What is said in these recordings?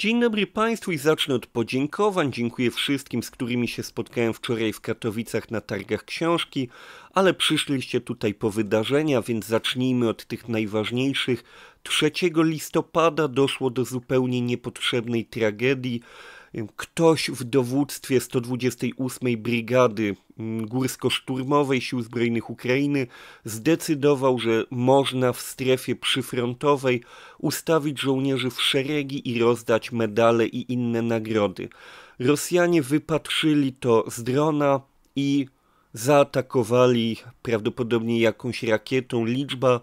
Dzień dobry Państwu i zacznę od podziękowań. Dziękuję wszystkim, z którymi się spotkałem wczoraj w Katowicach na targach książki, ale przyszliście tutaj po wydarzenia, więc zacznijmy od tych najważniejszych. 3 listopada doszło do zupełnie niepotrzebnej tragedii ktoś w dowództwie 128 Brygady Górsko-Szturmowej Sił Zbrojnych Ukrainy zdecydował, że można w strefie przyfrontowej ustawić żołnierzy w szeregi i rozdać medale i inne nagrody. Rosjanie wypatrzyli to z drona i zaatakowali prawdopodobnie jakąś rakietą. Liczba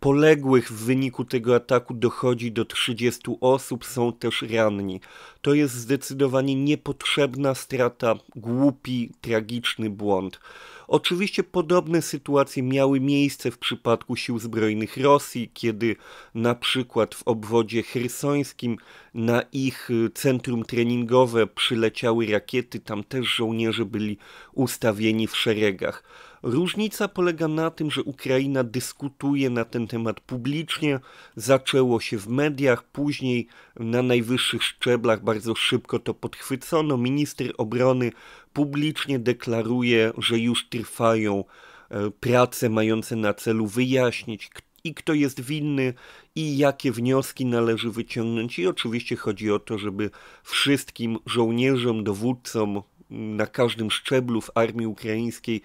poległych w wyniku tego ataku dochodzi do 30 osób, są też ranni. To jest zdecydowanie niepotrzebna strata, głupi, tragiczny błąd. Oczywiście podobne sytuacje miały miejsce w przypadku sił zbrojnych Rosji, kiedy na przykład w obwodzie chrysońskim na ich y, centrum treningowe przyleciały rakiety, tam też żołnierze byli ustawieni w szeregach. Różnica polega na tym, że Ukraina dyskutuje na ten temat publicznie, zaczęło się w mediach, później na najwyższych szczeblach bardzo szybko to podchwycono. Minister obrony publicznie deklaruje, że już trwają e, prace mające na celu wyjaśnić, i kto jest winny, i jakie wnioski należy wyciągnąć. I oczywiście chodzi o to, żeby wszystkim żołnierzom, dowódcom na każdym szczeblu w armii ukraińskiej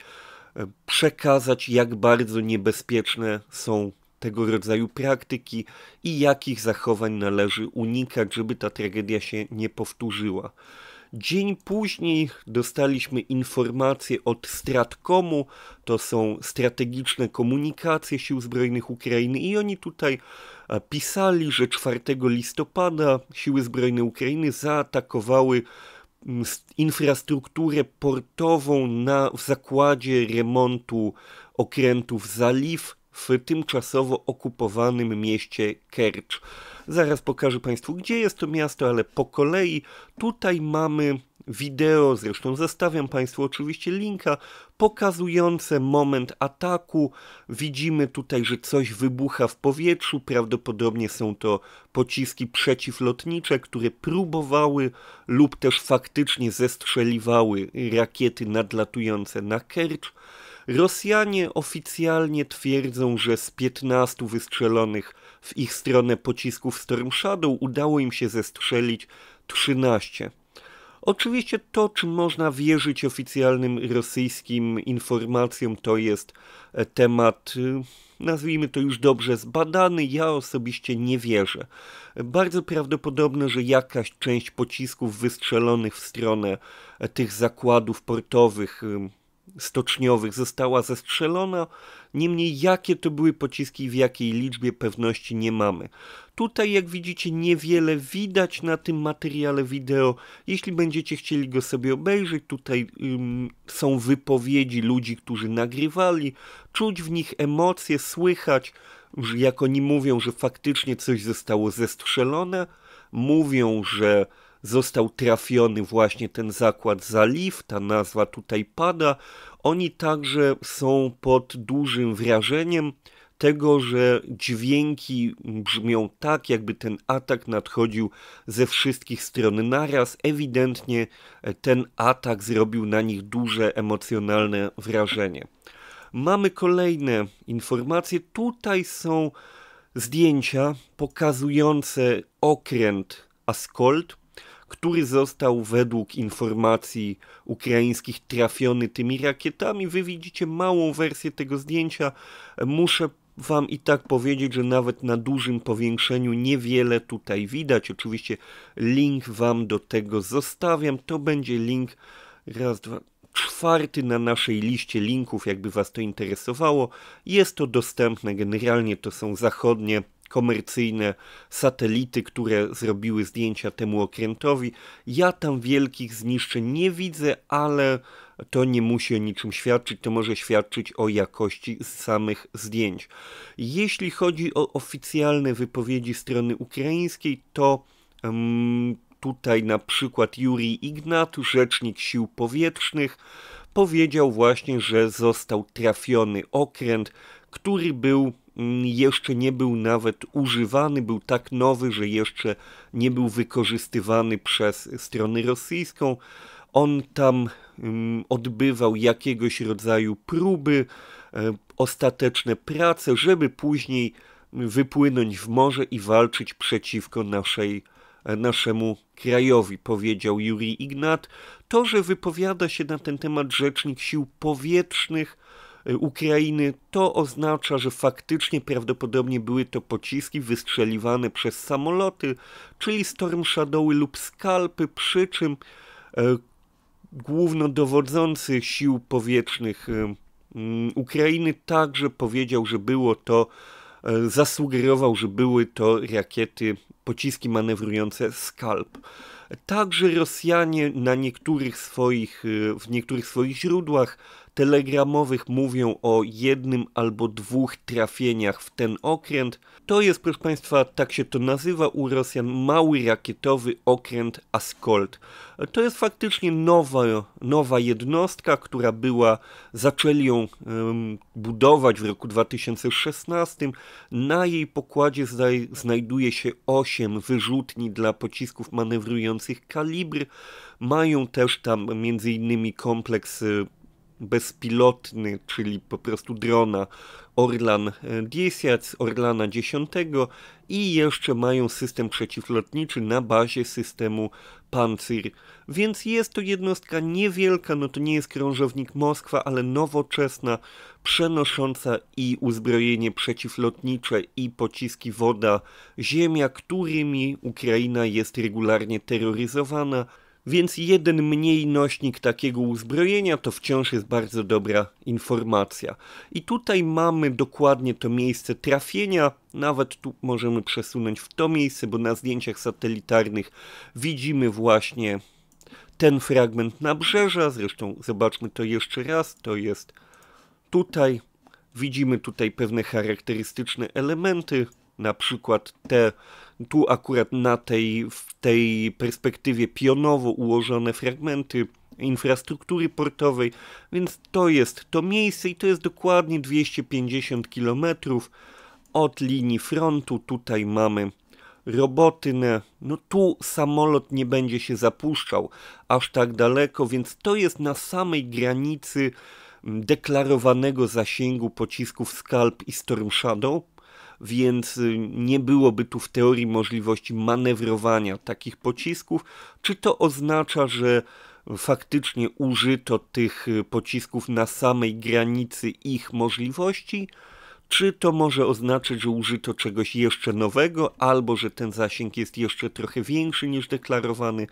przekazać, jak bardzo niebezpieczne są tego rodzaju praktyki i jakich zachowań należy unikać, żeby ta tragedia się nie powtórzyła. Dzień później dostaliśmy informacje od Stratcomu, to są strategiczne komunikacje Sił Zbrojnych Ukrainy i oni tutaj e, pisali, że 4 listopada Siły Zbrojne Ukrainy zaatakowały infrastrukturę portową na, w zakładzie remontu okrętów Zaliw w tymczasowo okupowanym mieście Kercz. Zaraz pokażę Państwu, gdzie jest to miasto, ale po kolei tutaj mamy wideo, zresztą zostawiam Państwu oczywiście linka, pokazujące moment ataku. Widzimy tutaj, że coś wybucha w powietrzu, prawdopodobnie są to pociski przeciwlotnicze, które próbowały lub też faktycznie zestrzeliwały rakiety nadlatujące na Kercz. Rosjanie oficjalnie twierdzą, że z 15 wystrzelonych w ich stronę pocisków Storm Shadow udało im się zestrzelić 13. Oczywiście to, czy można wierzyć oficjalnym rosyjskim informacjom, to jest e, temat, y, nazwijmy to już dobrze, zbadany. Ja osobiście nie wierzę. Bardzo prawdopodobne, że jakaś część pocisków wystrzelonych w stronę e, tych zakładów portowych stoczniowych została zestrzelona. Niemniej, jakie to były pociski i w jakiej liczbie pewności nie mamy. Tutaj, jak widzicie, niewiele widać na tym materiale wideo. Jeśli będziecie chcieli go sobie obejrzeć, tutaj ym, są wypowiedzi ludzi, którzy nagrywali. Czuć w nich emocje, słychać, jak oni mówią, że faktycznie coś zostało zestrzelone. Mówią, że został trafiony właśnie ten zakład Zalif, ta nazwa tutaj pada. Oni także są pod dużym wrażeniem tego, że dźwięki brzmią tak, jakby ten atak nadchodził ze wszystkich stron naraz. Ewidentnie e, ten atak zrobił na nich duże emocjonalne wrażenie. Mamy kolejne informacje. Tutaj są zdjęcia pokazujące okręt Ascolt, który został według informacji ukraińskich trafiony tymi rakietami. Wy widzicie małą wersję tego zdjęcia. Muszę Wam i tak powiedzieć, że nawet na dużym powiększeniu niewiele tutaj widać. Oczywiście link Wam do tego zostawiam. To będzie link raz, dwa, czwarty na naszej liście linków, jakby Was to interesowało. Jest to dostępne, generalnie to są zachodnie komercyjne satelity, które zrobiły zdjęcia temu okrętowi. Ja tam wielkich zniszczeń nie widzę, ale to nie musi o niczym świadczyć, to może świadczyć o jakości samych zdjęć. Jeśli chodzi o oficjalne wypowiedzi strony ukraińskiej, to um, tutaj na przykład Juri Ignat, rzecznik sił powietrznych, powiedział właśnie, że został trafiony okręt, który był Mm, jeszcze nie był nawet używany, był tak nowy, że jeszcze nie był wykorzystywany przez stronę rosyjską. On tam mm, odbywał jakiegoś rodzaju próby, e, ostateczne prace, żeby później wypłynąć w morze i walczyć przeciwko naszej, e, naszemu krajowi, powiedział Juri Ignat. To, że wypowiada się na ten temat rzecznik sił powietrznych, E, Ukrainy, to oznacza, że faktycznie prawdopodobnie były to pociski wystrzeliwane przez samoloty, czyli Storm Shadowy lub Skalpy, przy czym e, głównodowodzący sił powietrznych e, Ukrainy także powiedział, że było to, e, zasugerował, że były to rakiety, pociski manewrujące Skalp. Także Rosjanie na niektórych swoich, e, w niektórych swoich źródłach telegramowych mówią o jednym albo dwóch trafieniach w ten okręt. To jest, proszę Państwa, tak się to nazywa u Rosjan, mały rakietowy okręt Askolt. To jest faktycznie nowa, nowa jednostka, która była, zaczęli ją um, budować w roku 2016. Na jej pokładzie zdaj, znajduje się 8 wyrzutni dla pocisków manewrujących kalibr. Mają też tam m.in. kompleks y, bezpilotny, czyli po prostu drona Orlan 10, Orlana 10 i jeszcze mają system przeciwlotniczy na bazie systemu Pancir. Więc jest to jednostka niewielka, no to nie jest krążownik Moskwa, ale nowoczesna, przenosząca i uzbrojenie przeciwlotnicze i pociski woda-ziemia, którymi Ukraina jest regularnie terroryzowana więc jeden mniej nośnik takiego uzbrojenia to wciąż jest bardzo dobra informacja. I tutaj mamy dokładnie to miejsce trafienia, nawet tu możemy przesunąć w to miejsce, bo na zdjęciach satelitarnych widzimy właśnie ten fragment nabrzeża, zresztą zobaczmy to jeszcze raz, to jest tutaj, widzimy tutaj pewne charakterystyczne elementy, na przykład te tu akurat na tej, w tej perspektywie pionowo ułożone fragmenty infrastruktury portowej, więc to jest to miejsce i to jest dokładnie 250 km od linii frontu. Tutaj mamy robotynę. No tu samolot nie będzie się zapuszczał aż tak daleko, więc to jest na samej granicy mm, deklarowanego zasięgu pocisków Scalp i Storm Shadow więc y, nie byłoby tu w teorii możliwości manewrowania takich pocisków. Czy to oznacza, że faktycznie użyto tych y, pocisków na samej granicy ich możliwości? Czy to może oznaczać, że użyto czegoś jeszcze nowego, albo że ten zasięg jest jeszcze trochę większy niż deklarowany?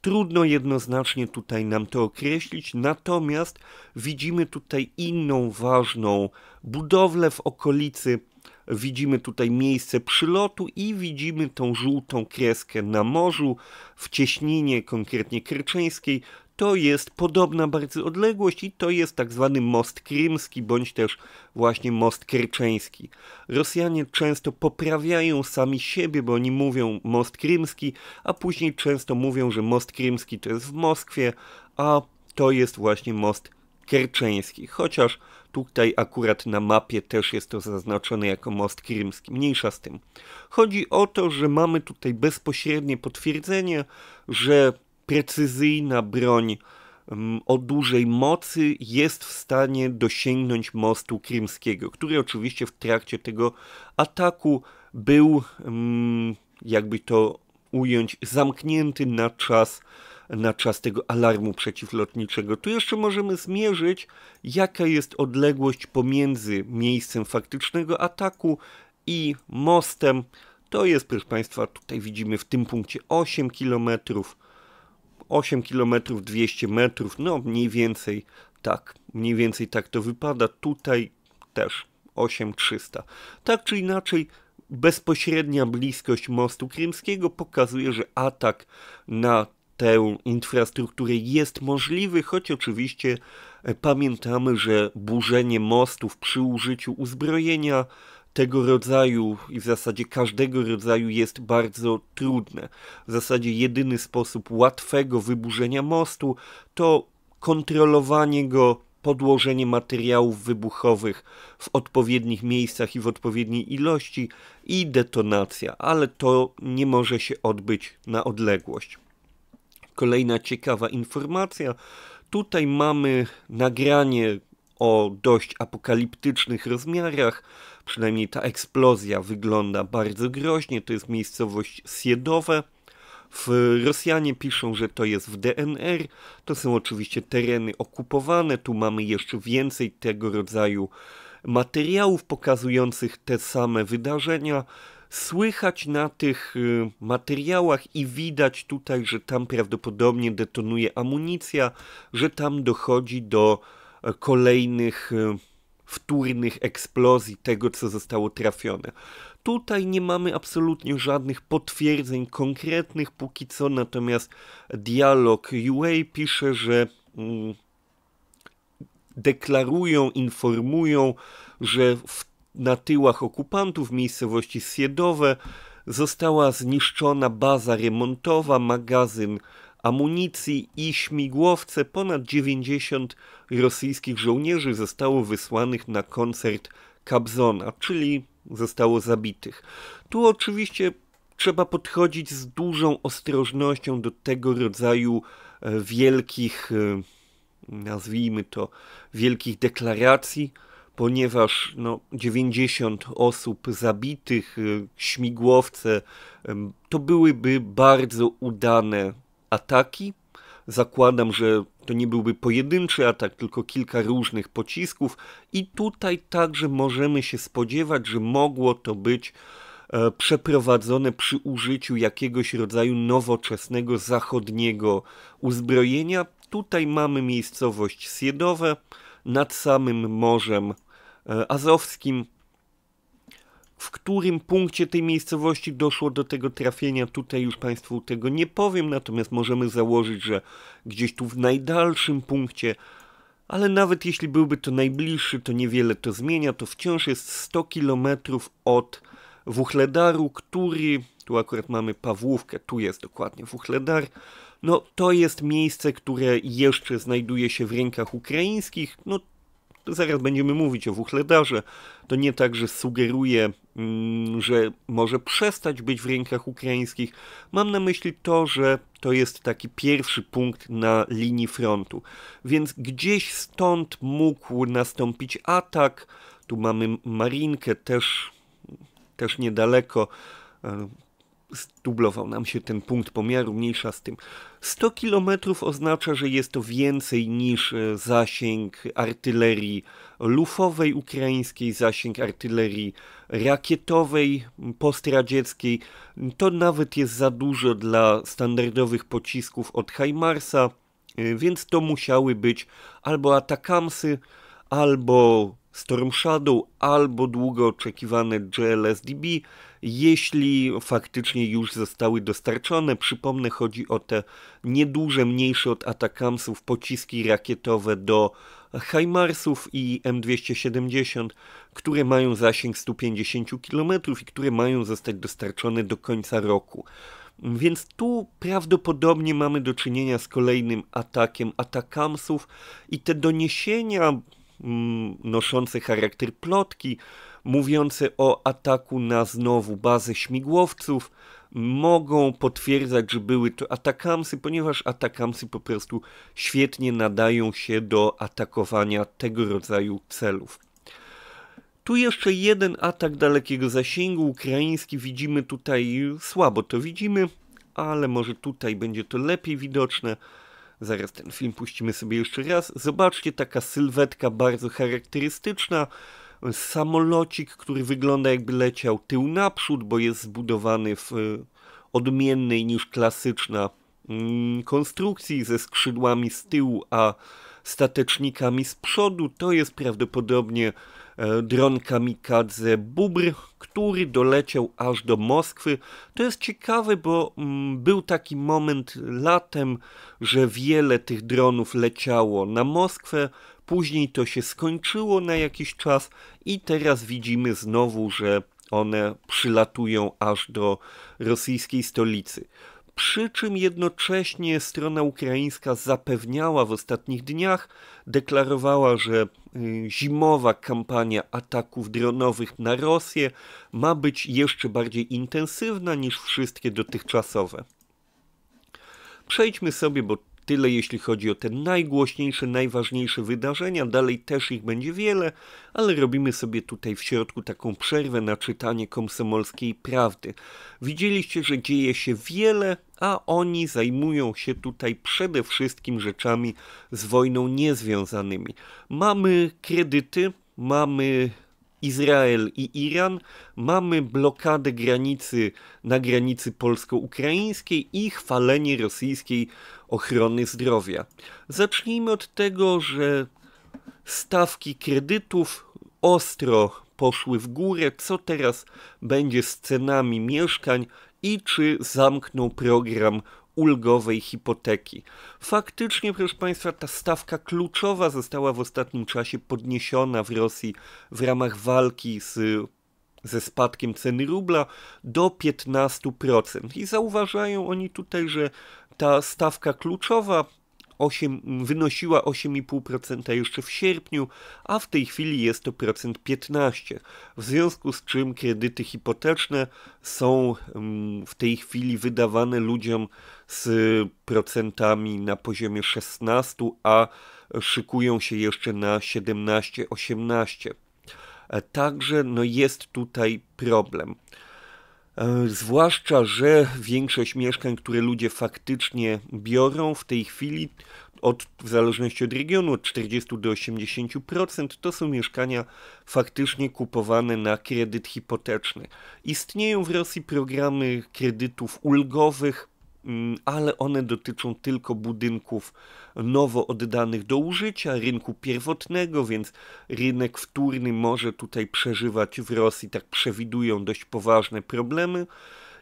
Trudno jednoznacznie tutaj nam to określić, natomiast widzimy tutaj inną ważną budowlę w okolicy Widzimy tutaj miejsce przylotu i widzimy tą żółtą kreskę na morzu w cieśninie, konkretnie Kerczeńskiej. To jest podobna bardzo odległość i to jest tak zwany most krymski, bądź też właśnie most kerczeński. Rosjanie często poprawiają sami siebie, bo oni mówią most krymski, a później często mówią, że most krymski to jest w Moskwie, a to jest właśnie most kerczeński. Chociaż Tutaj akurat na mapie też jest to zaznaczone jako most krymski. Mniejsza z tym. Chodzi o to, że mamy tutaj bezpośrednie potwierdzenie, że precyzyjna broń mm, o dużej mocy jest w stanie dosięgnąć mostu krymskiego, który oczywiście w trakcie tego ataku był, mm, jakby to ująć, zamknięty na czas na czas tego alarmu przeciwlotniczego. Tu jeszcze możemy zmierzyć, jaka jest odległość pomiędzy miejscem faktycznego ataku i mostem. To jest, proszę Państwa, tutaj widzimy w tym punkcie 8 km, 8 km 200 metrów, no mniej więcej tak, mniej więcej tak to wypada. Tutaj też 8300. Tak czy inaczej, bezpośrednia bliskość mostu krymskiego pokazuje, że atak na tę infrastrukturę jest możliwy, choć oczywiście e, pamiętamy, że burzenie mostów przy użyciu uzbrojenia tego rodzaju i w zasadzie każdego rodzaju jest bardzo trudne. W zasadzie jedyny sposób łatwego wyburzenia mostu to kontrolowanie go podłożenie materiałów wybuchowych w odpowiednich miejscach i w odpowiedniej ilości i detonacja, ale to nie może się odbyć na odległość kolejna ciekawa informacja. Tutaj mamy nagranie o dość apokaliptycznych rozmiarach. Przynajmniej ta eksplozja wygląda bardzo groźnie. To jest miejscowość Siedowe. W Rosjanie piszą, że to jest w DNR. To są oczywiście tereny okupowane. Tu mamy jeszcze więcej tego rodzaju materiałów pokazujących te same wydarzenia słychać na tych y, materiałach i widać tutaj, że tam prawdopodobnie detonuje amunicja, że tam dochodzi do e, kolejnych y, wtórnych eksplozji tego, co zostało trafione. Tutaj nie mamy absolutnie żadnych potwierdzeń konkretnych póki co, natomiast dialog UA pisze, że mm, deklarują, informują, że w na tyłach okupantów miejscowości Siedowe została zniszczona baza remontowa, magazyn amunicji i śmigłowce. Ponad 90 rosyjskich żołnierzy zostało wysłanych na koncert Kabzona, czyli zostało zabitych. Tu oczywiście trzeba podchodzić z dużą ostrożnością do tego rodzaju e, wielkich, e, nazwijmy to, wielkich deklaracji ponieważ no, 90 osób zabitych, y, śmigłowce, to byłyby bardzo udane ataki. Zakładam, że to nie byłby pojedynczy atak, tylko kilka różnych pocisków, i tutaj także możemy się spodziewać, że mogło to być e, przeprowadzone przy użyciu jakiegoś rodzaju nowoczesnego zachodniego uzbrojenia. Tutaj mamy miejscowość Siedowe nad samym morzem E, azowskim, w którym punkcie tej miejscowości doszło do tego trafienia, tutaj już Państwu tego nie powiem, natomiast możemy założyć, że gdzieś tu w najdalszym punkcie, ale nawet jeśli byłby to najbliższy, to niewiele to zmienia, to wciąż jest 100 km od Wuchledaru, który, tu akurat mamy Pawłówkę, tu jest dokładnie Wuchledar, no to jest miejsce, które jeszcze znajduje się w rękach ukraińskich, no zaraz będziemy mówić o Wuchledarze, to nie tak, że sugeruje, mm, że może przestać być w rękach ukraińskich. Mam na myśli to, że to jest taki pierwszy punkt na linii frontu. Więc gdzieś stąd mógł nastąpić atak. Tu mamy Marinkę też, też niedaleko e, dublował nam się ten punkt pomiaru, mniejsza z tym. 100 km oznacza, że jest to więcej niż e, zasięg artylerii lufowej ukraińskiej, zasięg artylerii rakietowej postradzieckiej. To nawet jest za dużo dla standardowych pocisków od HIMARSA, e, więc to musiały być albo Atakamsy, albo Storm Shadow, albo długo oczekiwane GLSDB jeśli faktycznie już zostały dostarczone. Przypomnę, chodzi o te nieduże, mniejsze od Atakamsów pociski rakietowe do HIMARSów i M270, które mają zasięg 150 km i które mają zostać dostarczone do końca roku. Więc tu prawdopodobnie mamy do czynienia z kolejnym atakiem Atakamsów i te doniesienia mm, noszące charakter plotki, mówiące o ataku na znowu bazę śmigłowców mogą potwierdzać, że były to atakamsy, ponieważ atakamsy po prostu świetnie nadają się do atakowania tego rodzaju celów. Tu jeszcze jeden atak dalekiego zasięgu ukraiński widzimy tutaj słabo to widzimy, ale może tutaj będzie to lepiej widoczne. Zaraz ten film puścimy sobie jeszcze raz. Zobaczcie, taka sylwetka bardzo charakterystyczna samolocik, który wygląda jakby leciał tył naprzód, bo jest zbudowany w e, odmiennej niż klasyczna mm, konstrukcji ze skrzydłami z tyłu, a statecznikami z przodu. To jest prawdopodobnie e, dron kamikadze Bubr, który doleciał aż do Moskwy. To jest ciekawe, bo mm, był taki moment latem, że wiele tych dronów leciało na Moskwę, później to się skończyło na jakiś czas i teraz widzimy znowu, że one przylatują aż do rosyjskiej stolicy. Przy czym jednocześnie strona ukraińska zapewniała w ostatnich dniach, deklarowała, że y, zimowa kampania ataków dronowych na Rosję ma być jeszcze bardziej intensywna niż wszystkie dotychczasowe. Przejdźmy sobie, bo Tyle jeśli chodzi o te najgłośniejsze, najważniejsze wydarzenia, dalej też ich będzie wiele, ale robimy sobie tutaj w środku taką przerwę na czytanie komsomolskiej prawdy. Widzieliście, że dzieje się wiele, a oni zajmują się tutaj przede wszystkim rzeczami z wojną niezwiązanymi. Mamy kredyty, mamy Izrael i Iran, mamy blokadę granicy na granicy polsko-ukraińskiej i chwalenie rosyjskiej ochrony zdrowia. Zacznijmy od tego, że stawki kredytów ostro poszły w górę, co teraz będzie z cenami mieszkań i czy zamknął program ulgowej hipoteki. Faktycznie, proszę Państwa, ta stawka kluczowa została w ostatnim czasie podniesiona w Rosji w ramach walki z ze spadkiem ceny rubla do 15%. I zauważają oni tutaj, że ta stawka kluczowa 8, wynosiła 8,5% jeszcze w sierpniu, a w tej chwili jest to procent 15, w związku z czym kredyty hipoteczne są mm, w tej chwili wydawane ludziom z procentami na poziomie 16, a szykują się jeszcze na 17-18. E, także no jest tutaj problem. E, zwłaszcza, że większość mieszkań, które ludzie faktycznie biorą w tej chwili, od, w zależności od regionu, od 40 do 80% to są mieszkania faktycznie kupowane na kredyt hipoteczny. Istnieją w Rosji programy kredytów ulgowych, Mm, ale one dotyczą tylko budynków nowo oddanych do użycia, rynku pierwotnego, więc rynek wtórny może tutaj przeżywać w Rosji, tak przewidują dość poważne problemy.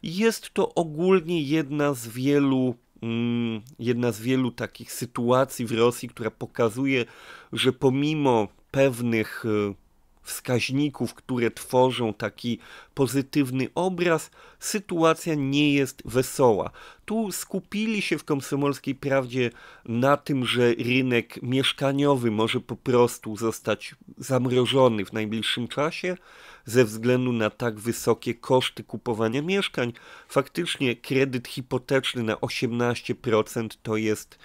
Jest to ogólnie jedna z wielu mm, jedna z wielu takich sytuacji w Rosji, która pokazuje, że pomimo pewnych y, wskaźników, które tworzą taki pozytywny obraz, sytuacja nie jest wesoła. Tu skupili się w komsomolskiej prawdzie na tym, że rynek mieszkaniowy może po prostu zostać zamrożony w najbliższym czasie ze względu na tak wysokie koszty kupowania mieszkań. Faktycznie kredyt hipoteczny na 18% to jest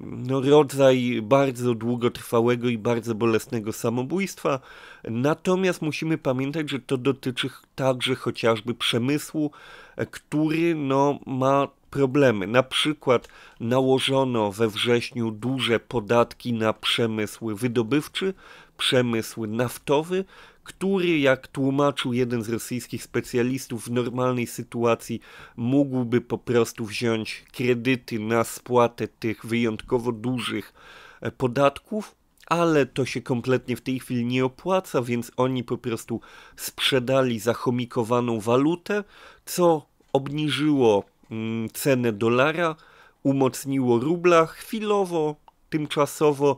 no, rodzaj bardzo długotrwałego i bardzo bolesnego samobójstwa. Natomiast musimy pamiętać, że to dotyczy także chociażby przemysłu, e, który no, ma problemy. Na przykład nałożono we wrześniu duże podatki na przemysł wydobywczy, przemysł naftowy, który, jak tłumaczył jeden z rosyjskich specjalistów, w normalnej sytuacji mógłby po prostu wziąć kredyty na spłatę tych wyjątkowo dużych e, podatków, ale to się kompletnie w tej chwili nie opłaca, więc oni po prostu sprzedali zachomikowaną walutę, co obniżyło mm, cenę dolara, umocniło rubla chwilowo, tymczasowo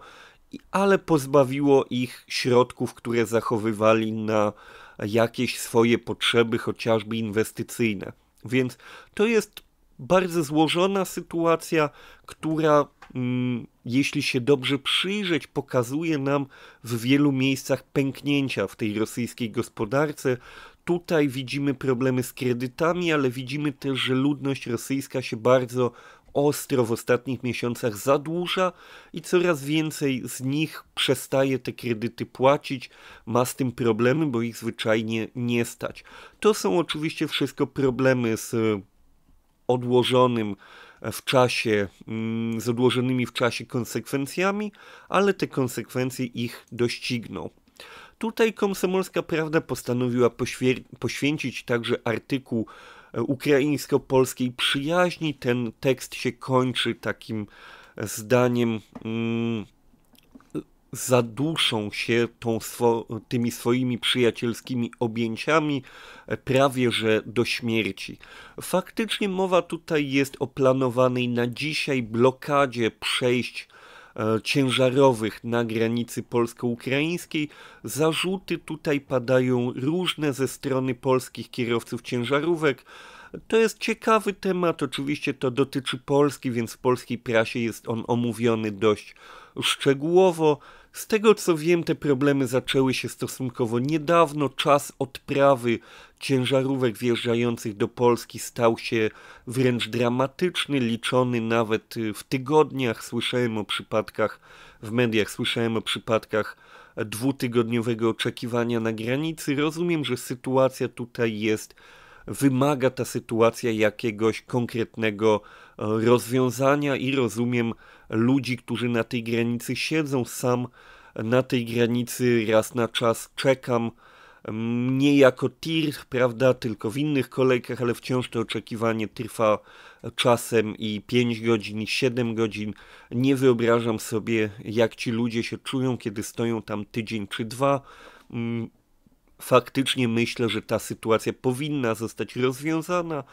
ale pozbawiło ich środków, które zachowywali na jakieś swoje potrzeby, chociażby inwestycyjne. Więc to jest bardzo złożona sytuacja, która, mm, jeśli się dobrze przyjrzeć, pokazuje nam w wielu miejscach pęknięcia w tej rosyjskiej gospodarce. Tutaj widzimy problemy z kredytami, ale widzimy też, że ludność rosyjska się bardzo ostro w ostatnich miesiącach zadłuża i coraz więcej z nich przestaje te kredyty płacić, ma z tym problemy, bo ich zwyczajnie nie stać. To są oczywiście wszystko problemy z e, odłożonym w czasie, mm, z odłożonymi w czasie konsekwencjami, ale te konsekwencje ich dościgną. Tutaj Komsomolska Prawda postanowiła poświęcić także artykuł ukraińsko-polskiej przyjaźni. Ten tekst się kończy takim zdaniem. Mm, zaduszą się tą swo tymi swoimi przyjacielskimi objęciami e, prawie że do śmierci. Faktycznie mowa tutaj jest o planowanej na dzisiaj blokadzie przejść E, ciężarowych na granicy polsko-ukraińskiej. Zarzuty tutaj padają różne ze strony polskich kierowców ciężarówek. To jest ciekawy temat, oczywiście to dotyczy Polski, więc w polskiej prasie jest on omówiony dość szczegółowo. Z tego co wiem, te problemy zaczęły się stosunkowo niedawno. Czas odprawy ciężarówek wjeżdżających do Polski stał się wręcz dramatyczny, liczony nawet y, w tygodniach. Słyszałem o przypadkach w mediach, słyszałem o przypadkach dwutygodniowego oczekiwania na granicy. Rozumiem, że sytuacja tutaj jest, wymaga ta sytuacja jakiegoś konkretnego rozwiązania i rozumiem ludzi, którzy na tej granicy siedzą. Sam na tej granicy raz na czas czekam, mm, nie jako tir, prawda, tylko w innych kolejkach, ale wciąż to oczekiwanie trwa czasem i 5 godzin, i 7 godzin. Nie wyobrażam sobie, jak ci ludzie się czują, kiedy stoją tam tydzień czy dwa. Mm, faktycznie myślę, że ta sytuacja powinna zostać rozwiązana.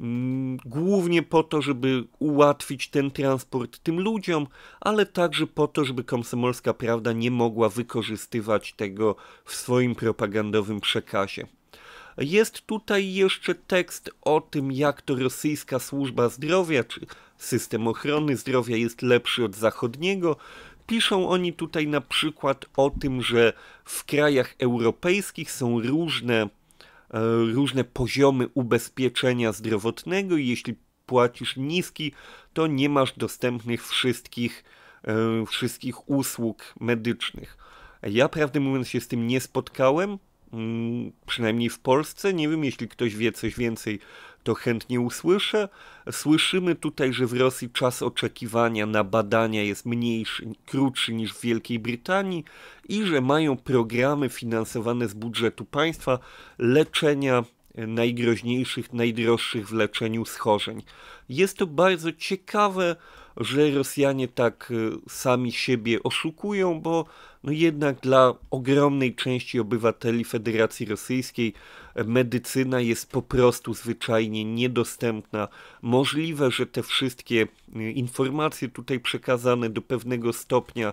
Mm, głównie po to, żeby ułatwić ten transport tym ludziom, ale także po to, żeby komsomolska prawda nie mogła wykorzystywać tego w swoim propagandowym przekazie. Jest tutaj jeszcze tekst o tym, jak to rosyjska służba zdrowia, czy system ochrony zdrowia jest lepszy od zachodniego. Piszą oni tutaj na przykład o tym, że w krajach europejskich są różne E, różne poziomy ubezpieczenia zdrowotnego i jeśli płacisz niski, to nie masz dostępnych wszystkich, e, wszystkich usług medycznych. Ja prawdę mówiąc się z tym nie spotkałem, Mm, przynajmniej w Polsce. Nie wiem, jeśli ktoś wie coś więcej, to chętnie usłyszę. Słyszymy tutaj, że w Rosji czas oczekiwania na badania jest mniejszy, krótszy niż w Wielkiej Brytanii i że mają programy finansowane z budżetu państwa leczenia e, najgroźniejszych, najdroższych w leczeniu schorzeń. Jest to bardzo ciekawe że Rosjanie tak y, sami siebie oszukują, bo no jednak dla ogromnej części obywateli Federacji Rosyjskiej e, medycyna jest po prostu zwyczajnie niedostępna. Możliwe, że te wszystkie y, informacje tutaj przekazane do pewnego stopnia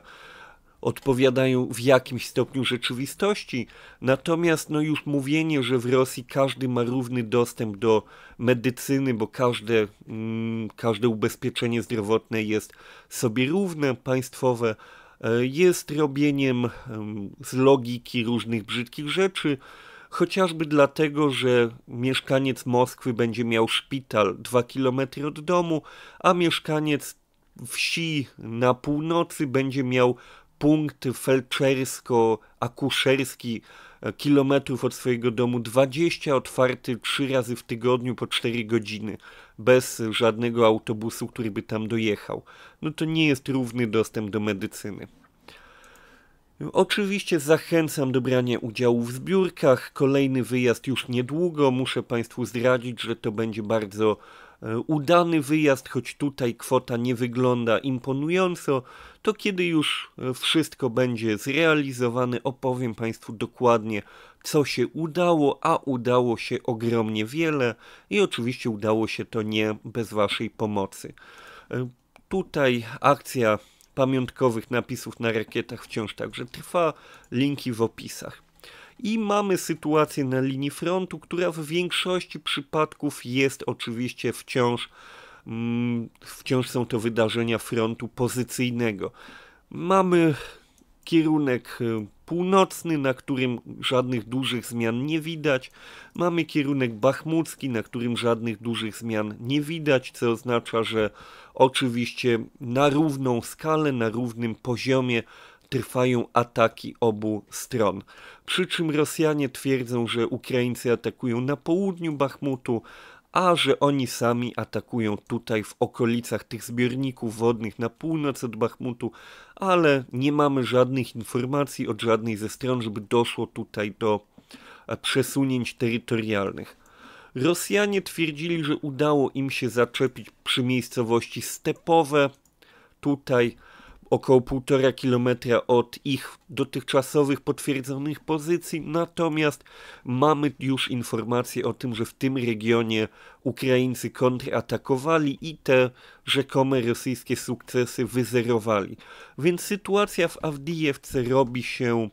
odpowiadają w jakimś stopniu rzeczywistości. Natomiast no już mówienie, że w Rosji każdy ma równy dostęp do medycyny, bo każde, mm, każde ubezpieczenie zdrowotne jest sobie równe, państwowe, e, jest robieniem z logiki różnych brzydkich rzeczy. Chociażby dlatego, że mieszkaniec Moskwy będzie miał szpital 2 km od domu, a mieszkaniec wsi na północy będzie miał punkt felczersko-akuszerski e, kilometrów od swojego domu, 20 otwarty 3 razy w tygodniu po 4 godziny, bez żadnego autobusu, który by tam dojechał. No to nie jest równy dostęp do medycyny. Oczywiście zachęcam do brania udziału w zbiórkach. Kolejny wyjazd już niedługo. Muszę Państwu zdradzić, że to będzie bardzo E, udany wyjazd, choć tutaj kwota nie wygląda imponująco, to kiedy już e, wszystko będzie zrealizowane, opowiem Państwu dokładnie, co się udało, a udało się ogromnie wiele i oczywiście udało się to nie bez Waszej pomocy. E, tutaj akcja pamiątkowych napisów na rakietach wciąż także trwa, linki w opisach i mamy sytuację na linii frontu, która w większości przypadków jest oczywiście wciąż, mm, wciąż są to wydarzenia frontu pozycyjnego. Mamy kierunek e, północny, na którym żadnych dużych zmian nie widać. Mamy kierunek bachmucki, na którym żadnych dużych zmian nie widać, co oznacza, że oczywiście na równą skalę, na równym poziomie trwają ataki obu stron. Przy czym Rosjanie twierdzą, że Ukraińcy atakują na południu Bachmutu, a że oni sami atakują tutaj w okolicach tych zbiorników wodnych na północ od Bachmutu, ale nie mamy żadnych informacji od żadnej ze stron, żeby doszło tutaj do e, przesunięć terytorialnych. Rosjanie twierdzili, że udało im się zaczepić przy miejscowości stepowe tutaj około 1,5 kilometra od ich dotychczasowych potwierdzonych pozycji, natomiast mamy już informacje o tym, że w tym regionie Ukraińcy kontratakowali i te rzekome rosyjskie sukcesy wyzerowali. Więc sytuacja w Awdijewce robi się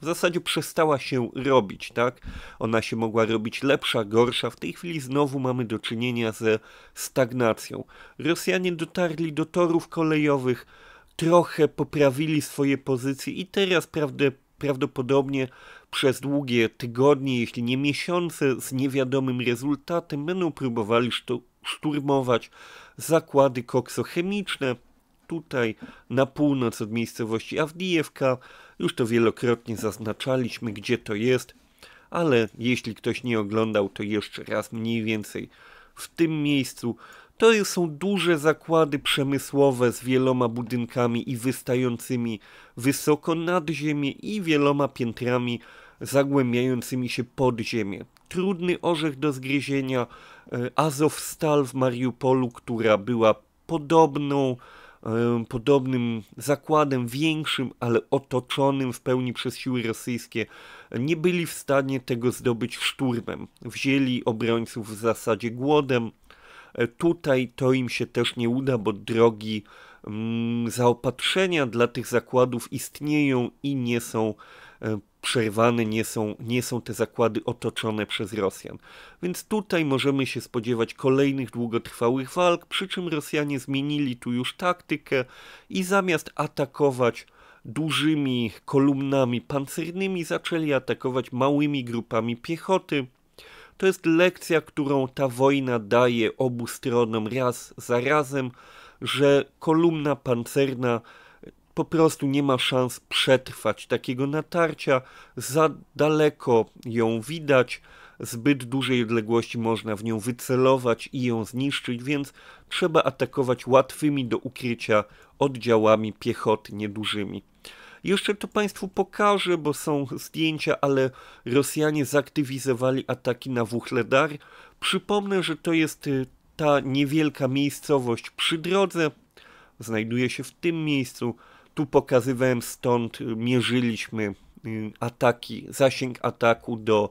w zasadzie przestała się robić, tak? Ona się mogła robić lepsza, gorsza. W tej chwili znowu mamy do czynienia ze stagnacją. Rosjanie dotarli do torów kolejowych, trochę poprawili swoje pozycje i teraz prawdę, prawdopodobnie przez długie tygodnie, jeśli nie miesiące z niewiadomym rezultatem będą próbowali szturmować zakłady koksochemiczne tutaj na północ od miejscowości Awdijewka. Już to wielokrotnie zaznaczaliśmy, gdzie to jest, ale jeśli ktoś nie oglądał, to jeszcze raz mniej więcej w tym miejscu to są duże zakłady przemysłowe z wieloma budynkami i wystającymi wysoko nad ziemię i wieloma piętrami zagłębiającymi się pod ziemię. Trudny orzech do zgryzienia e, Azovstal w Mariupolu, która była podobną, e, podobnym zakładem większym, ale otoczonym w pełni przez siły rosyjskie, nie byli w stanie tego zdobyć szturmem. Wzięli obrońców w zasadzie głodem, Tutaj to im się też nie uda, bo drogi mm, zaopatrzenia dla tych zakładów istnieją i nie są e, przerwane, nie są, nie są te zakłady otoczone przez Rosjan. Więc tutaj możemy się spodziewać kolejnych długotrwałych walk, przy czym Rosjanie zmienili tu już taktykę i zamiast atakować dużymi kolumnami pancernymi, zaczęli atakować małymi grupami piechoty to jest lekcja, którą ta wojna daje obu stronom raz za razem, że kolumna pancerna po prostu nie ma szans przetrwać takiego natarcia, za daleko ją widać, zbyt dużej odległości można w nią wycelować i ją zniszczyć, więc trzeba atakować łatwymi do ukrycia oddziałami piechoty niedużymi. Jeszcze to Państwu pokażę, bo są zdjęcia, ale Rosjanie zaktywizowali ataki na Wuchledar. Przypomnę, że to jest y, ta niewielka miejscowość przy drodze. Znajduje się w tym miejscu. Tu pokazywałem stąd, y, mierzyliśmy y, ataki, zasięg ataku do,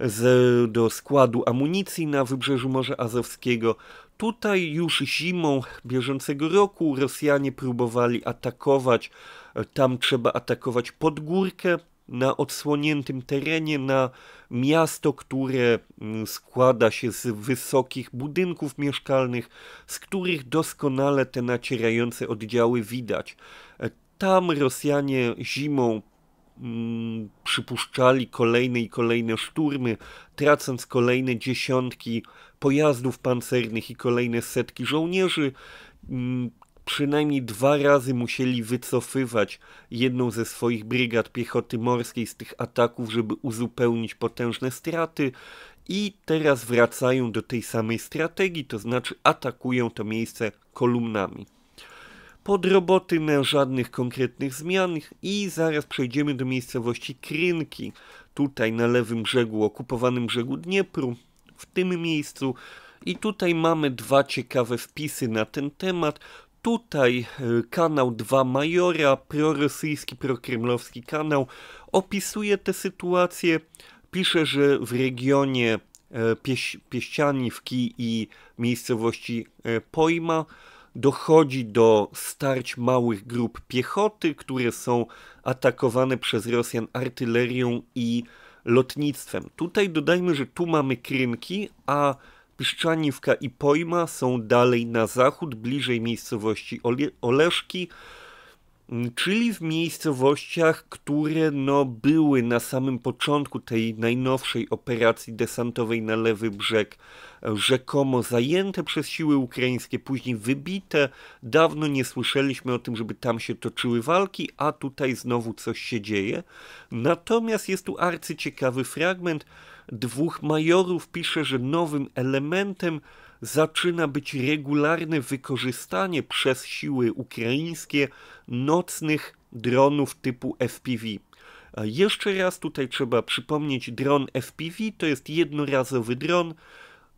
z, do składu amunicji na wybrzeżu Morza Azowskiego. Tutaj już zimą bieżącego roku Rosjanie próbowali atakować tam trzeba atakować pod górkę na odsłoniętym terenie, na miasto, które mm, składa się z wysokich budynków mieszkalnych, z których doskonale te nacierające oddziały widać. E, tam Rosjanie zimą mm, przypuszczali kolejne i kolejne szturmy, tracąc kolejne dziesiątki pojazdów pancernych i kolejne setki żołnierzy. Mm, przynajmniej dwa razy musieli wycofywać jedną ze swoich brygad piechoty morskiej z tych ataków, żeby uzupełnić potężne straty. I teraz wracają do tej samej strategii, to znaczy atakują to miejsce kolumnami. Pod roboty na żadnych konkretnych zmian i zaraz przejdziemy do miejscowości Krynki, tutaj na lewym brzegu, okupowanym brzegu Dniepru, w tym miejscu. I tutaj mamy dwa ciekawe wpisy na ten temat tutaj e, kanał 2 Majora, prorosyjski, prokremlowski kanał, opisuje tę sytuację. Pisze, że w regionie e, Pieś Pieścianiwki i miejscowości e, Pojma dochodzi do starć małych grup piechoty, które są atakowane przez Rosjan artylerią i lotnictwem. Tutaj dodajmy, że tu mamy krynki, a Piszczaniwka i Pojma są dalej na zachód, bliżej miejscowości Oleszki, Mm, czyli w miejscowościach, które no, były na samym początku tej najnowszej operacji desantowej na lewy brzeg e, rzekomo zajęte przez siły ukraińskie, później wybite. Dawno nie słyszeliśmy o tym, żeby tam się toczyły walki, a tutaj znowu coś się dzieje. Natomiast jest tu arcyciekawy fragment. Dwóch majorów pisze, że nowym elementem zaczyna być regularne wykorzystanie przez siły ukraińskie nocnych dronów typu FPV. Jeszcze raz tutaj trzeba przypomnieć, dron FPV to jest jednorazowy dron,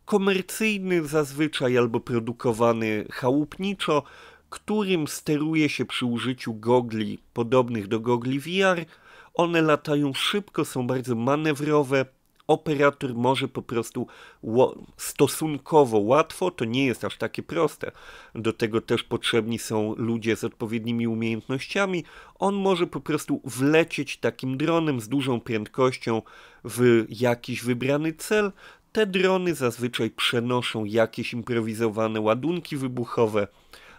komercyjny zazwyczaj albo produkowany chałupniczo, którym steruje się przy użyciu gogli podobnych do gogli VR. One latają szybko, są bardzo manewrowe, operator może po prostu stosunkowo łatwo, to nie jest aż takie proste. Do tego też potrzebni są ludzie z odpowiednimi umiejętnościami. On może po prostu wlecieć takim dronem z dużą prędkością w jakiś wybrany cel. Te drony zazwyczaj przenoszą jakieś improwizowane ładunki wybuchowe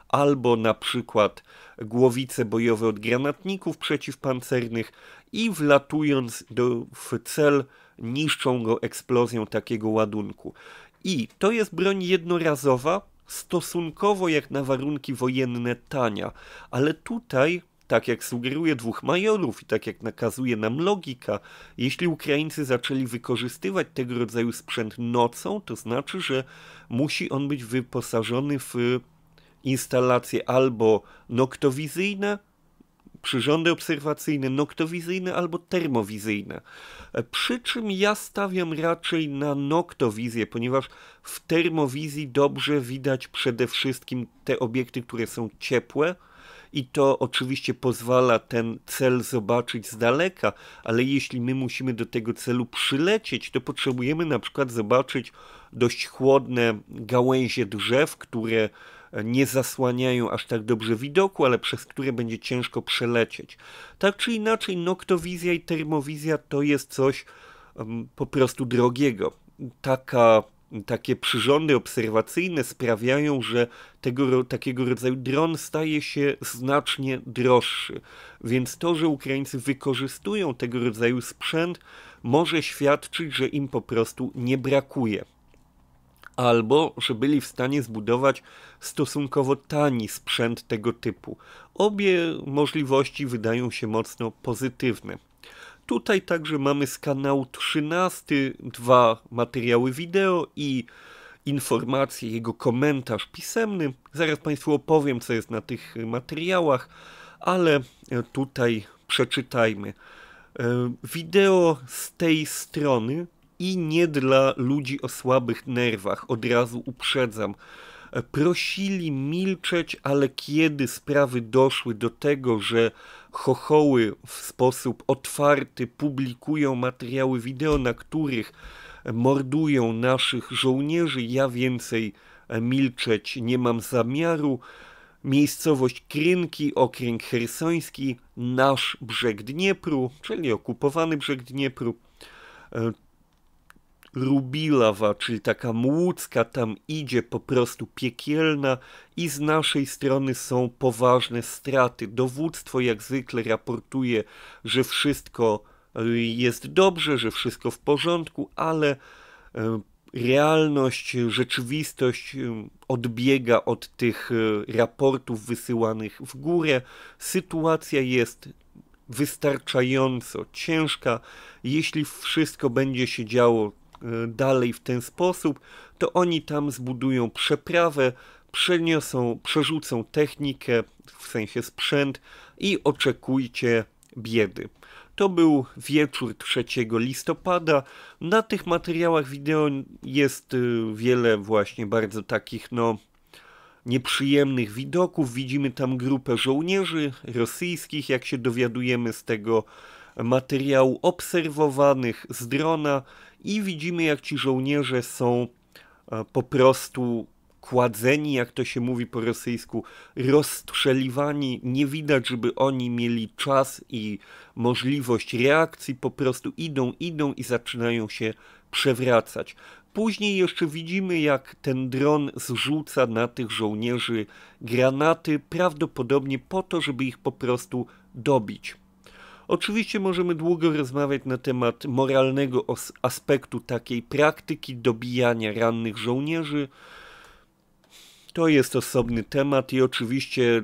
albo na przykład głowice bojowe od granatników przeciwpancernych i wlatując do, w cel niszczą go eksplozją takiego ładunku. I to jest broń jednorazowa, stosunkowo jak na warunki wojenne tania, ale tutaj tak jak sugeruje dwóch majorów i tak jak nakazuje nam logika, jeśli Ukraińcy zaczęli wykorzystywać tego rodzaju sprzęt nocą, to znaczy, że musi on być wyposażony w instalacje albo noktowizyjne, przyrządy obserwacyjne, noktowizyjne albo termowizyjne. E, przy czym ja stawiam raczej na noktowizję, ponieważ w termowizji dobrze widać przede wszystkim te obiekty, które są ciepłe, i to oczywiście pozwala ten cel zobaczyć z daleka, ale jeśli my musimy do tego celu przylecieć, to potrzebujemy na przykład zobaczyć dość chłodne gałęzie drzew, które nie zasłaniają aż tak dobrze widoku, ale przez które będzie ciężko przelecieć. Tak czy inaczej, noktowizja i termowizja to jest coś um, po prostu drogiego. Taka takie przyrządy obserwacyjne sprawiają, że tego, takiego rodzaju dron staje się znacznie droższy. Więc to, że Ukraińcy wykorzystują tego rodzaju sprzęt, może świadczyć, że im po prostu nie brakuje albo że byli w stanie zbudować stosunkowo tani sprzęt tego typu. Obie możliwości wydają się mocno pozytywne. Tutaj także mamy z kanału 13 dwa materiały wideo i informacje, jego komentarz pisemny. Zaraz Państwu opowiem, co jest na tych materiałach, ale tutaj przeczytajmy. E, wideo z tej strony i nie dla ludzi o słabych nerwach. Od razu uprzedzam. E, prosili milczeć, ale kiedy sprawy doszły do tego, że chochoły w sposób otwarty publikują materiały wideo, na których mordują naszych żołnierzy, ja więcej e, milczeć nie mam zamiaru. Miejscowość Krynki, okręg hersoński, nasz brzeg Dniepru, czyli okupowany brzeg Dniepru, e, Rubilawa, czyli taka młódzka tam idzie po prostu piekielna i z naszej strony są poważne straty. Dowództwo jak zwykle raportuje, że wszystko y, jest dobrze, że wszystko w porządku, ale y, realność, rzeczywistość y, odbiega od tych raportów wysyłanych w górę. Sytuacja jest wystarczająco ciężka. Jeśli wszystko będzie się działo E, dalej w ten sposób, to oni tam zbudują przeprawę, przeniosą, przerzucą technikę, w sensie sprzęt i oczekujcie biedy. To był wieczór 3 listopada. Na tych materiałach wideo jest y, wiele właśnie bardzo takich no nieprzyjemnych widoków. Widzimy tam grupę żołnierzy rosyjskich, jak się dowiadujemy z tego materiału, obserwowanych z drona i widzimy, jak ci żołnierze są e, po prostu kładzeni, jak to się mówi po rosyjsku, rozstrzeliwani. Nie widać, żeby oni mieli czas i możliwość reakcji, po prostu idą, idą i zaczynają się przewracać. Później jeszcze widzimy, jak ten dron zrzuca na tych żołnierzy granaty, prawdopodobnie po to, żeby ich po prostu dobić. Oczywiście możemy długo rozmawiać na temat moralnego aspektu takiej praktyki dobijania rannych żołnierzy. To jest osobny temat i oczywiście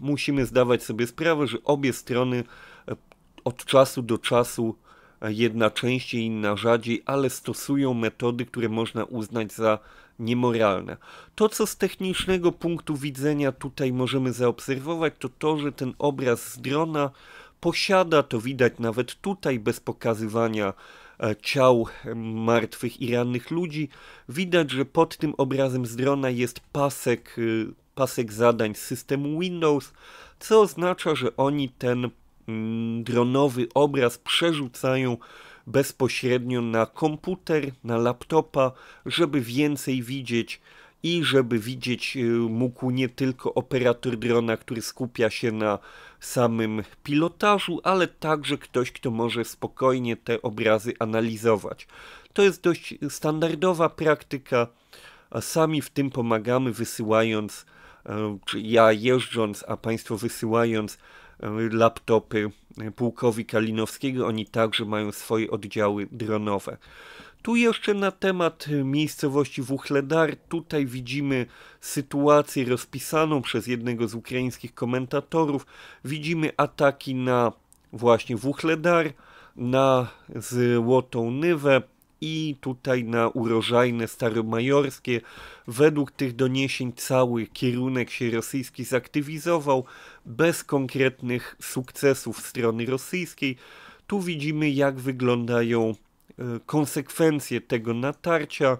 musimy zdawać sobie sprawę, że obie strony e, od czasu do czasu, e, jedna częściej, inna rzadziej, ale stosują metody, które można uznać za niemoralne. To, co z technicznego punktu widzenia tutaj możemy zaobserwować, to to, że ten obraz z drona posiada. To widać nawet tutaj, bez pokazywania e, ciał e, martwych i rannych ludzi. Widać, że pod tym obrazem z drona jest pasek, y, pasek zadań z systemu Windows, co oznacza, że oni ten mm, dronowy obraz przerzucają bezpośrednio na komputer, na laptopa, żeby więcej widzieć i żeby widzieć y, mógł nie tylko operator drona, który skupia się na samym pilotażu, ale także ktoś, kto może spokojnie te obrazy analizować. To jest dość standardowa praktyka, a sami w tym pomagamy wysyłając, e, czy ja jeżdżąc, a Państwo wysyłając e, laptopy e, pułkowi Kalinowskiego, oni także mają swoje oddziały dronowe. Tu jeszcze na temat y, miejscowości Wuchledar, tutaj widzimy sytuację rozpisaną przez jednego z ukraińskich komentatorów. Widzimy ataki na właśnie Wuchledar, na Złotą Nywę i tutaj na urożajne staromajorskie. Według tych doniesień cały kierunek się rosyjski zaktywizował bez konkretnych sukcesów strony rosyjskiej. Tu widzimy jak wyglądają Y, konsekwencje tego natarcia.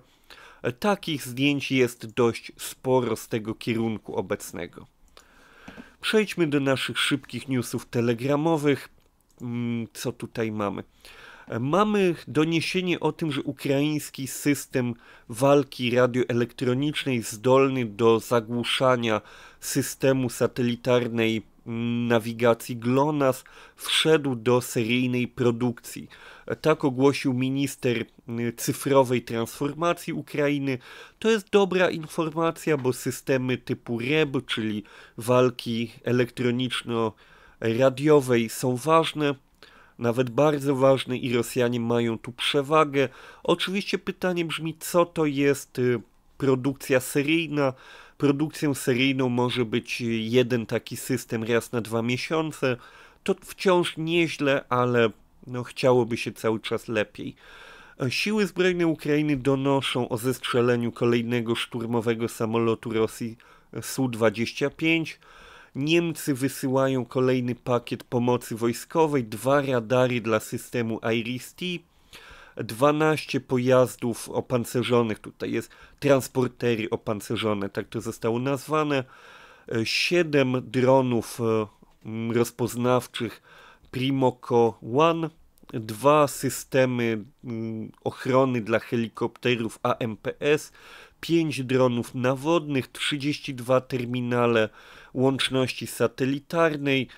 E, takich zdjęć jest dość sporo z tego kierunku obecnego. Przejdźmy do naszych szybkich newsów telegramowych. Mm, co tutaj mamy? E, mamy doniesienie o tym, że ukraiński system walki radioelektronicznej zdolny do zagłuszania systemu satelitarnej nawigacji GLONASS wszedł do seryjnej produkcji. Tak ogłosił minister cyfrowej transformacji Ukrainy. To jest dobra informacja, bo systemy typu REB, czyli walki elektroniczno-radiowej są ważne nawet bardzo ważne i Rosjanie mają tu przewagę. Oczywiście pytanie brzmi, co to jest y, produkcja seryjna, produkcją seryjną może być jeden taki system raz na dwa miesiące. To wciąż nieźle, ale no, chciałoby się cały czas lepiej. Siły zbrojne Ukrainy donoszą o zestrzeleniu kolejnego szturmowego samolotu Rosji Su-25. Niemcy wysyłają kolejny pakiet pomocy wojskowej, dwa radary dla systemu IRIS-T, 12 pojazdów opancerzonych, tutaj jest transportery opancerzone, tak to zostało nazwane, 7 e, dronów e, rozpoznawczych Primoco One, dwa systemy ochrony dla helikopterów AMPS, 5 dronów nawodnych, 32 terminale łączności satelitarnej,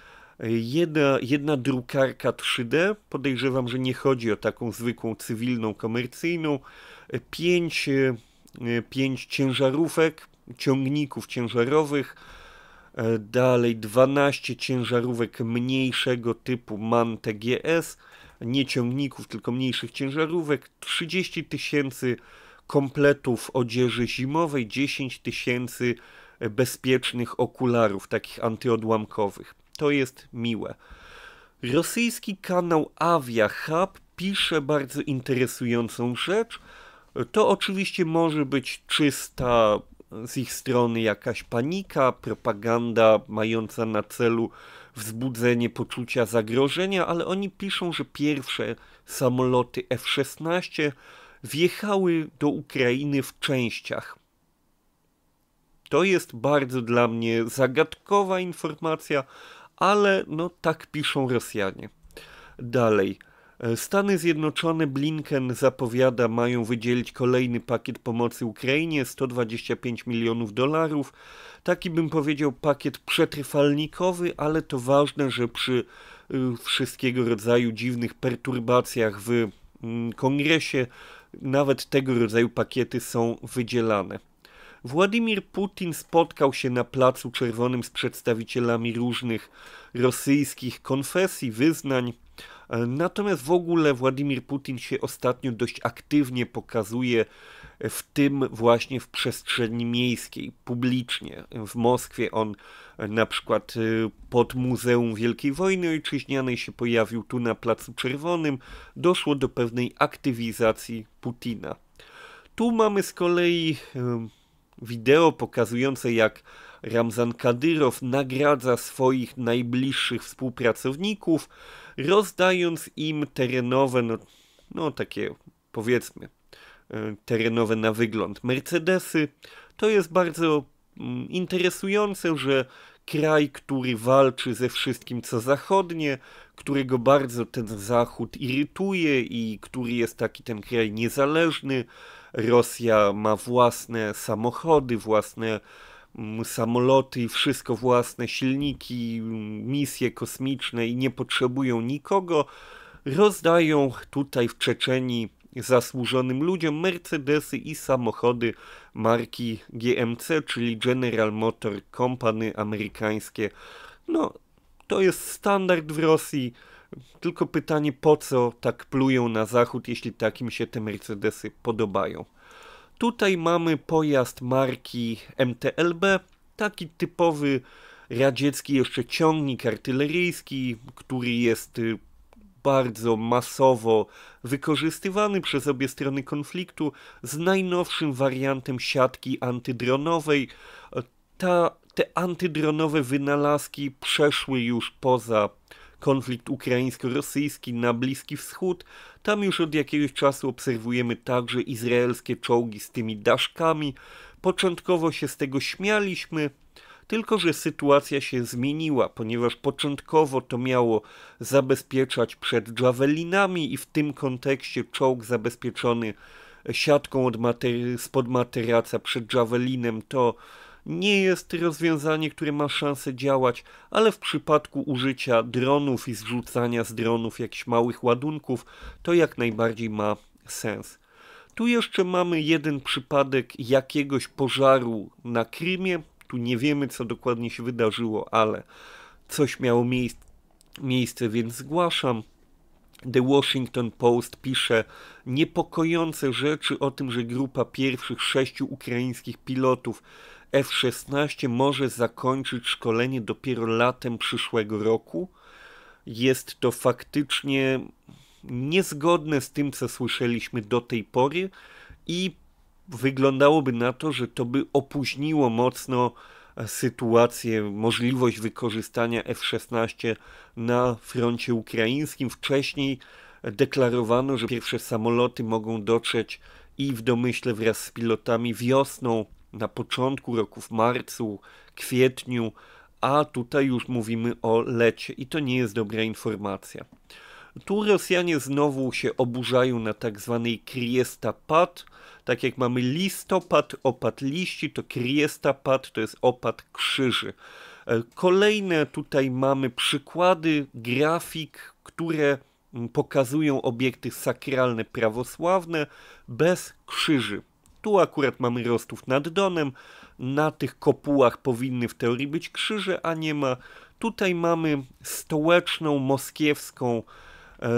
Jedna, jedna drukarka 3D, podejrzewam, że nie chodzi o taką zwykłą cywilną, komercyjną, pięć, e, pięć ciężarówek, ciągników ciężarowych, e, dalej 12 ciężarówek mniejszego typu MAN TGS, nie ciągników, tylko mniejszych ciężarówek, 30 tysięcy kompletów odzieży zimowej, 10 tysięcy e, bezpiecznych okularów, takich antyodłamkowych. To jest miłe. Rosyjski kanał Avia Hub pisze bardzo interesującą rzecz. To oczywiście może być czysta z ich strony jakaś panika, propaganda mająca na celu wzbudzenie poczucia zagrożenia, ale oni piszą, że pierwsze samoloty F-16 wjechały do Ukrainy w częściach. To jest bardzo dla mnie zagadkowa informacja, ale no tak piszą Rosjanie. Dalej. E, Stany Zjednoczone, Blinken zapowiada, mają wydzielić kolejny pakiet pomocy Ukrainie 125 milionów dolarów. Taki bym powiedział pakiet przetrwalnikowy, ale to ważne, że przy y, wszystkiego rodzaju dziwnych perturbacjach w mm, kongresie nawet tego rodzaju pakiety są wydzielane. Władimir Putin spotkał się na Placu Czerwonym z przedstawicielami różnych rosyjskich konfesji, wyznań. E, natomiast w ogóle Władimir Putin się ostatnio dość aktywnie pokazuje, w tym właśnie w przestrzeni miejskiej, publicznie. W Moskwie on e, na przykład e, pod Muzeum Wielkiej Wojny Ojczyźnianej się pojawił tu na Placu Czerwonym. Doszło do pewnej aktywizacji Putina. Tu mamy z kolei wideo pokazujące jak Ramzan Kadyrow nagradza swoich najbliższych współpracowników, rozdając im terenowe, no, no takie powiedzmy, e, terenowe na wygląd Mercedesy. To jest bardzo mm, interesujące, że kraj, który walczy ze wszystkim co zachodnie, którego bardzo ten zachód irytuje i który jest taki ten kraj niezależny, Rosja ma własne samochody, własne mm, samoloty, wszystko własne, silniki, misje kosmiczne i nie potrzebują nikogo, rozdają tutaj w Czeczeni zasłużonym ludziom Mercedesy i samochody marki GMC, czyli General Motor Company amerykańskie. No, to jest standard w Rosji. Tylko pytanie, po co tak plują na zachód, jeśli takim się te Mercedesy podobają. Tutaj mamy pojazd marki MTLB, taki typowy radziecki jeszcze ciągnik artyleryjski, który jest y, bardzo masowo wykorzystywany przez obie strony konfliktu z najnowszym wariantem siatki antydronowej. Ta te antydronowe wynalazki przeszły już poza konflikt ukraińsko-rosyjski na Bliski Wschód. Tam już od jakiegoś czasu obserwujemy także izraelskie czołgi z tymi daszkami. Początkowo się z tego śmialiśmy, tylko że sytuacja się zmieniła, ponieważ początkowo to miało zabezpieczać przed javelinami i w tym kontekście czołg zabezpieczony siatką od spod materaca przed javelinem to nie jest rozwiązanie, które ma szansę działać, ale w przypadku użycia dronów i zrzucania z dronów jakichś małych ładunków, to jak najbardziej ma sens. Tu jeszcze mamy jeden przypadek jakiegoś pożaru na Krymie. Tu nie wiemy, co dokładnie się wydarzyło, ale coś miało miejsce, więc zgłaszam. The Washington Post pisze niepokojące rzeczy o tym, że grupa pierwszych sześciu ukraińskich pilotów F-16 może zakończyć szkolenie dopiero latem przyszłego roku. Jest to faktycznie niezgodne z tym, co słyszeliśmy do tej pory i wyglądałoby na to, że to by opóźniło mocno sytuację, możliwość wykorzystania F-16 na froncie ukraińskim. Wcześniej deklarowano, że pierwsze samoloty mogą dotrzeć i w domyśle wraz z pilotami wiosną na początku roku, w marcu, kwietniu, a tutaj już mówimy o lecie i to nie jest dobra informacja. Tu Rosjanie znowu się oburzają na tak zwanej kriestapad. Tak jak mamy listopad, opad liści, to kriestapad to jest opad krzyży. E, kolejne tutaj mamy przykłady grafik, które mm, pokazują obiekty sakralne prawosławne bez krzyży tu akurat mamy Rostów nad Donem, na tych kopułach powinny w teorii być krzyże, a nie ma. Tutaj mamy stołeczną, moskiewską e,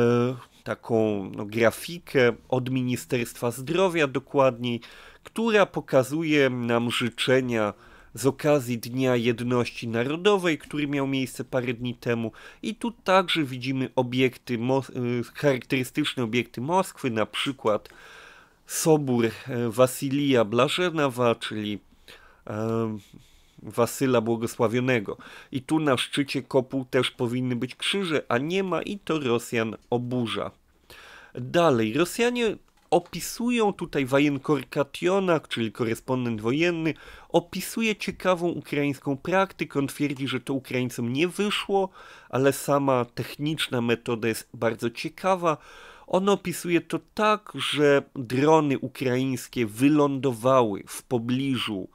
taką no, grafikę od Ministerstwa Zdrowia dokładniej, która pokazuje nam życzenia z okazji Dnia Jedności Narodowej, który miał miejsce parę dni temu. I tu także widzimy obiekty, e, charakterystyczne obiekty Moskwy, na przykład Sobór e, Wasilija Blażenowa, czyli e, Wasyla Błogosławionego. I tu na szczycie kopuł też powinny być krzyże, a nie ma i to Rosjan oburza. Dalej, Rosjanie opisują tutaj Wajenkor Kationak, czyli korespondent wojenny, opisuje ciekawą ukraińską praktykę. On twierdzi, że to Ukraińcom nie wyszło, ale sama techniczna metoda jest bardzo ciekawa. On opisuje to tak, że drony ukraińskie wylądowały w pobliżu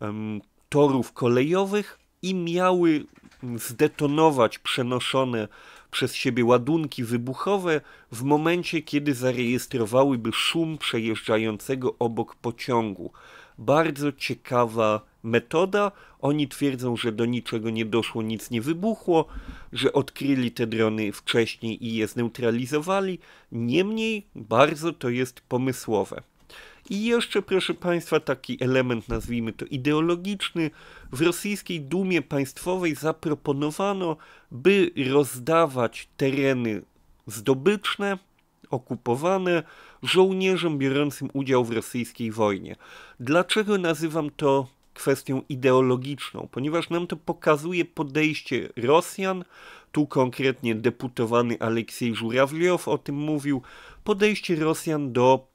um, torów kolejowych i miały mm, zdetonować przenoszone przez siebie ładunki wybuchowe w momencie, kiedy zarejestrowałyby szum przejeżdżającego obok pociągu. Bardzo ciekawa metoda. Oni twierdzą, że do niczego nie doszło, nic nie wybuchło, że odkryli te drony wcześniej i je zneutralizowali. Niemniej bardzo to jest pomysłowe. I jeszcze, proszę Państwa, taki element, nazwijmy to ideologiczny. W rosyjskiej Dumie Państwowej zaproponowano, by rozdawać tereny zdobyczne, okupowane żołnierzom biorącym udział w rosyjskiej wojnie. Dlaczego nazywam to kwestią ideologiczną, ponieważ nam to pokazuje podejście Rosjan, tu konkretnie deputowany Aleksiej Żurawliow o tym mówił, podejście Rosjan do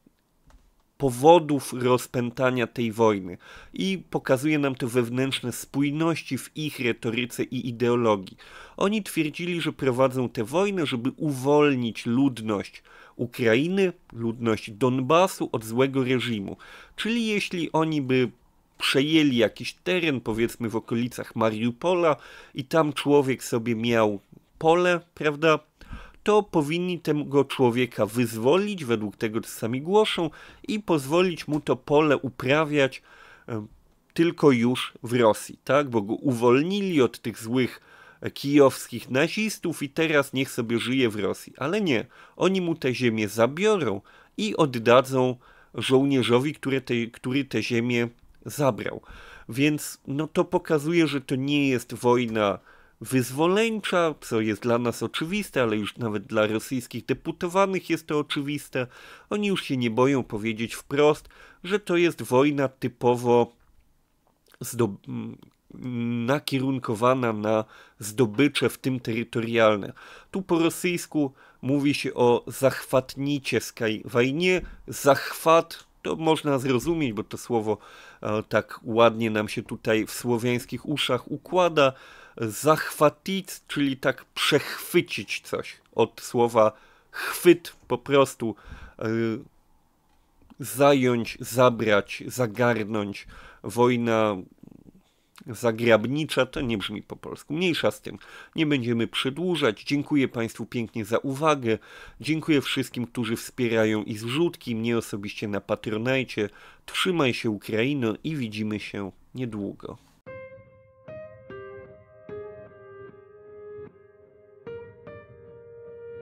powodów rozpętania tej wojny i pokazuje nam to wewnętrzne spójności w ich retoryce i ideologii. Oni twierdzili, że prowadzą tę wojnę, żeby uwolnić ludność Ukrainy, ludność Donbasu od złego reżimu. Czyli jeśli oni by przejęli jakiś teren, powiedzmy w okolicach Mariupola i tam człowiek sobie miał pole, prawda? To powinni tego człowieka wyzwolić, według tego co sami głoszą, i pozwolić mu to pole uprawiać tylko już w Rosji, tak? Bo go uwolnili od tych złych e, kijowskich nazistów i teraz niech sobie żyje w Rosji. Ale nie, oni mu te ziemię zabiorą i oddadzą żołnierzowi, te, który te ziemię zabrał. Więc no to pokazuje, że to nie jest wojna wyzwoleńcza, co jest dla nas oczywiste, ale już nawet dla rosyjskich deputowanych jest to oczywiste. Oni już się nie boją powiedzieć wprost, że to jest wojna typowo nakierunkowana na zdobycze, w tym terytorialne. Tu po rosyjsku mówi się o zachwatnicie wojnie. Zachwat to można zrozumieć, bo to słowo E, tak ładnie nam się tutaj w słowiańskich uszach układa. Zachwatit, czyli tak przechwycić coś od słowa chwyt, po prostu e, zająć, zabrać, zagarnąć. Wojna zagrabnicza, to nie brzmi po polsku. Mniejsza z tym. Nie będziemy przedłużać. Dziękuję Państwu pięknie za uwagę. Dziękuję wszystkim, którzy wspierają i zrzutki, mnie osobiście na Patronajcie. Trzymaj się Ukraino i widzimy się niedługo.